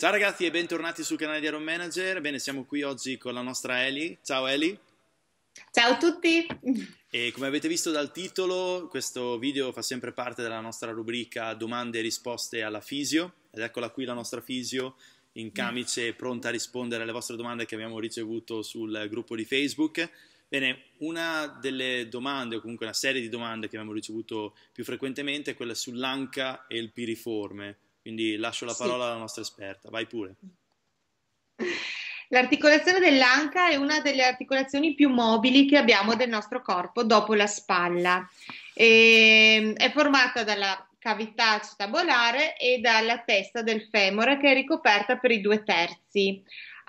Ciao ragazzi e bentornati sul canale di Iron Manager. Bene, siamo qui oggi con la nostra Eli. Ciao Eli. Ciao a tutti. E come avete visto dal titolo, questo video fa sempre parte della nostra rubrica domande e risposte alla fisio ed eccola qui la nostra fisio in camice pronta a rispondere alle vostre domande che abbiamo ricevuto sul gruppo di Facebook. Bene, una delle domande, o comunque una serie di domande che abbiamo ricevuto più frequentemente è quella sull'anca e il piriforme quindi lascio la parola sì. alla nostra esperta, vai pure. L'articolazione dell'anca è una delle articolazioni più mobili che abbiamo del nostro corpo dopo la spalla. E ehm, è formata dalla cavità acetabolare e dalla testa del femore che è ricoperta per i due terzi.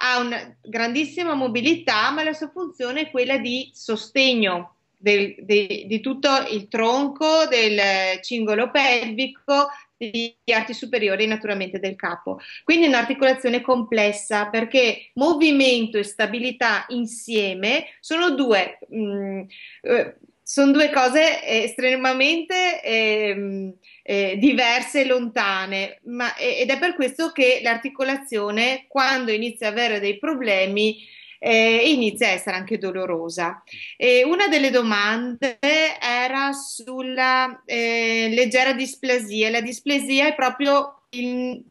Ha una grandissima mobilità, ma la sua funzione è quella di sostegno del, de, di tutto il tronco, del cingolo pelvico, gli arti superiori naturalmente del capo. Quindi è un'articolazione complessa perché movimento e stabilità insieme sono due, mh, mm, eh, sono due cose estremamente eh, eh, diverse e lontane, ma, ed è per questo che l'articolazione quando inizia ad avere dei problemi eh, inizia a essere anche dolorosa. E una delle domande era sulla eh, leggera displasia. La displasia è proprio il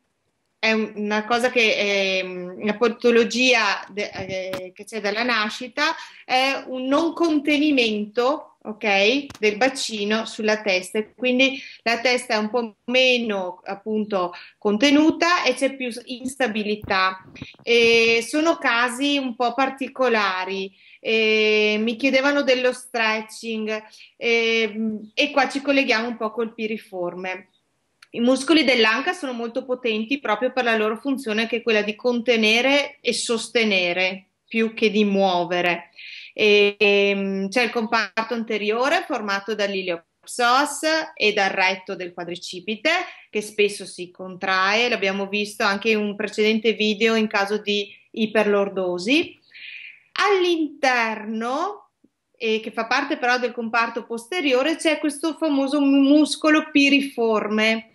è una cosa che è, ehm, una patologia de, eh, che c'è dalla nascita, è un non contenimento okay, del bacino sulla testa quindi la testa è un po' meno appunto contenuta e c'è più instabilità. E sono casi un po' particolari. E mi chiedevano dello stretching e, e qua ci colleghiamo un po' col piriforme. I muscoli dell'anca sono molto potenti proprio per la loro funzione che è quella di contenere e sostenere più che di muovere. E, ehm, e, c'è il comparto anteriore formato dall'ilio e dal retto del quadricipite che spesso si contrae, l'abbiamo visto anche in un precedente video in caso di iperlordosi. All'interno, eh, che fa parte però del comparto posteriore, c'è questo famoso muscolo piriforme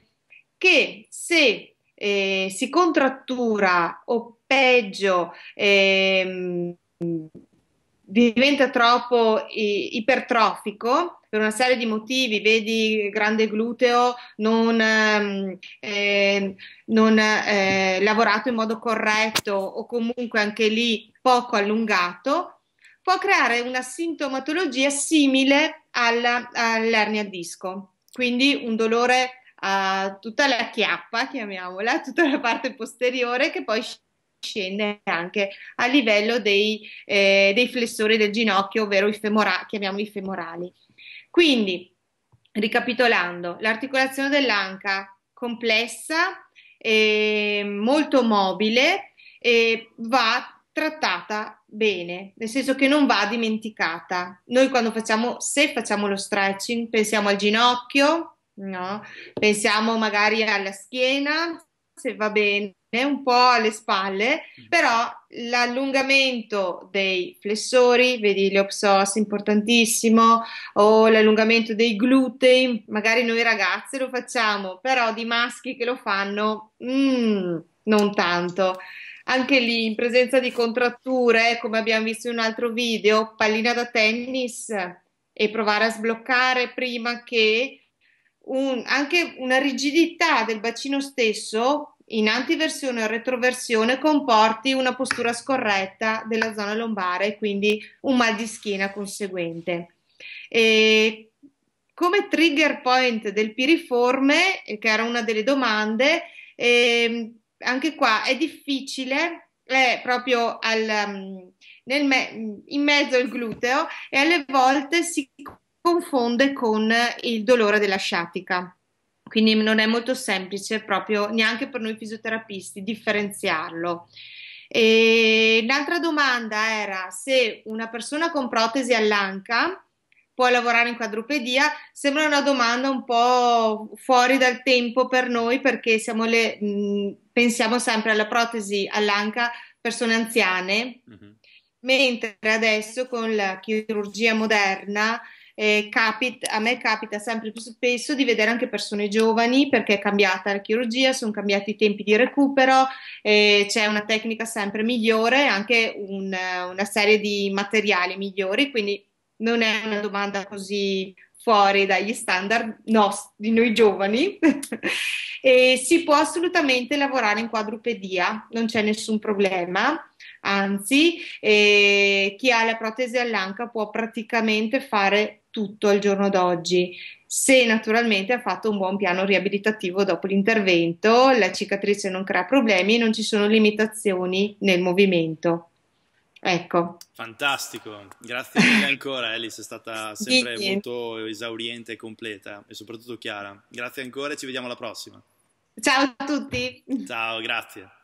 che se eh, si contrattura o peggio eh, diventa troppo i- ipertrofico per una serie di motivi, vedi grande gluteo non, eh, non eh, lavorato in modo corretto o comunque anche lì poco allungato, può creare una sintomatologia simile alla, all'ernia disco, quindi un dolore uh, tutta la chiappa, chiamiamola, tutta la parte posteriore che poi scende anche a livello dei, eh, dei flessori del ginocchio, ovvero i, femora- i femorali. Quindi, ricapitolando, l'articolazione dell'anca complessa, eh, molto mobile, e va trattata bene, nel senso che non va dimenticata. Noi quando facciamo, se facciamo lo stretching, pensiamo al ginocchio, no? Pensiamo magari alla schiena, se va bene, un po' alle spalle, mm. però l'allungamento dei flessori, vedi l'eopsos importantissimo, o l'allungamento dei glutei, magari noi ragazze lo facciamo, però di maschi che lo fanno, mm, non tanto. Anche lì in presenza di contratture, eh, come abbiamo visto in un altro video, pallina da tennis e provare a sbloccare prima che un, anche una rigidità del bacino stesso in antiversione o retroversione comporti una postura scorretta della zona lombare e quindi un mal di schiena conseguente. E come trigger point del piriforme, eh, che era una delle domande, eh, anche qua è difficile, è proprio al, mm, me- in mezzo al gluteo e alle volte si confonde con il dolore della sciatica. Quindi non è molto semplice proprio neanche per noi fisioterapisti differenziarlo. E l'altra domanda era se una persona con protesi all'anca può lavorare in quadrupedia, sembra una domanda un po' fuori dal tempo per noi perché le, mh, mm, pensiamo sempre alla protesi all'anca persone anziane, mm-hmm. mentre adesso con la chirurgia moderna eh, capit- a me capita sempre più spesso di vedere anche persone giovani perché è cambiata la chirurgia, sono cambiati i tempi di recupero, eh, c'è una tecnica sempre migliore, anche un, una serie di materiali migliori, quindi non è una domanda così fuori dagli standard nostri, di noi giovani. e si può assolutamente lavorare in quadrupedia, non c'è nessun problema anzi eh, chi ha la protesi all'anca può praticamente fare tutto al giorno d'oggi. Se naturalmente ha fatto un buon piano riabilitativo dopo l'intervento, la cicatrice non crea problemi e non ci sono limitazioni nel movimento. Ecco. Fantastico, grazie mille ancora Alice, è stata sempre molto esauriente e completa e soprattutto chiara. Grazie ancora e ci vediamo alla prossima. Ciao a tutti. Ciao, grazie.